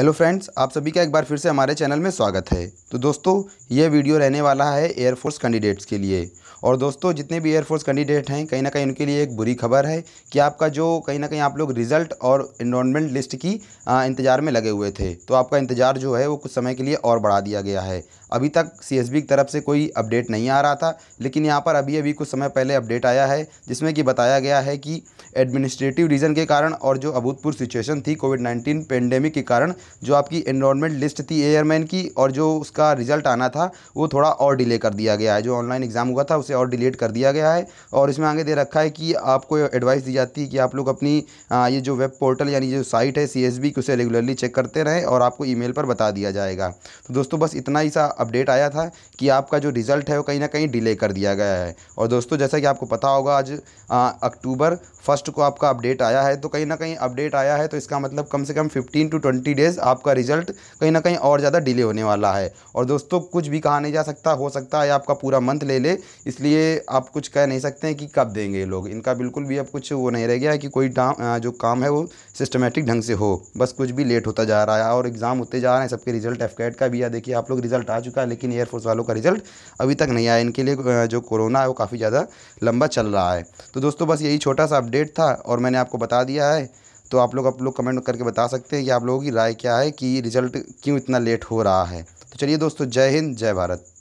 hello friends आप सभी का एक बार फिर से हमारे चैनल में स्वागत है तो दोस्तों ये वीडियो रहने वाला है एयरफोर्स कैंडिडेट्स के लिए और दोस्तों जितने भी एयरफोर्स कैंडिडेट हैं कहीं ना कहीं उनके लिए एक बुरी खबर है कि आपका जो कहीं ना कहीं आप लोग रिजल्ट और इनमेंट लिस्ट की इंतज़ार में लगे हुए थे तो आपका इंतज़ार जो है वो कुछ समय के लिए और बढ़ा दिया गया है अभी तक सी की तरफ से कोई अपडेट नहीं आ रहा था लेकिन यहाँ पर अभी अभी कुछ समय पहले अपडेट आया है जिसमें कि बताया गया है कि एडमिनिस्ट्रेटिव रीज़न के कारण और जो अभूतपूर्व सिचुएशन थी कोविड नाइन्टीन पेंडेमिक के कारण जो आपकी एनरोलमेंट लिस्ट थी एयरमैन की और जो उसका रिज़ल्ट आना था वो थोड़ा और डिले कर दिया गया है जो ऑनलाइन एग्ज़ाम हुआ था उसे और डिलेट कर दिया गया है और इसमें आगे दे रखा है कि आपको एडवाइस दी जाती है कि आप लोग अपनी आ, ये जो वेब पोर्टल यानी जो साइट है सी एस बी की उसे रेगुलरली चेक करते रहें और आपको ई पर बता दिया जाएगा तो दोस्तों बस इतना ही सा अपडेट आया था कि आपका जो रिज़ल्ट है वो कहीं ना कहीं डिले कर दिया गया है और दोस्तों जैसा कि आपको पता होगा आज अक्टूबर फर्स्ट को आपका अपडेट आया है तो कहीं ना कहीं अपडेट आया है तो इसका मतलब कम से कम फिफ्टीन टू ट्वेंटी डेज से आपका रिजल्ट कहीं ना कहीं और ज़्यादा डिले होने वाला है और दोस्तों कुछ भी कहा नहीं जा सकता हो सकता है आपका पूरा मंथ ले ले इसलिए आप कुछ कह नहीं सकते हैं कि कब देंगे ये लोग इनका बिल्कुल भी अब कुछ वो नहीं रह गया है कि कोई जो काम है वो सिस्टमेटिक ढंग से हो बस कुछ भी लेट होता जा रहा है और एग्ज़ाम होते जा रहे हैं सबके रिजल्ट एफ का भी है देखिए आप लोग रिजल्ट आ चुका है लेकिन एयरफोर्स वालों का रिजल्ट अभी तक नहीं आया इनके लिए जो कोरोना है वो काफ़ी ज़्यादा लंबा चल रहा है तो दोस्तों बस यही छोटा सा अपडेट था और मैंने आपको बता दिया है तो आप लोग आप लोग कमेंट करके बता सकते हैं कि आप लोगों की राय क्या है कि रिज़ल्ट क्यों इतना लेट हो रहा है तो चलिए दोस्तों जय हिंद जय भारत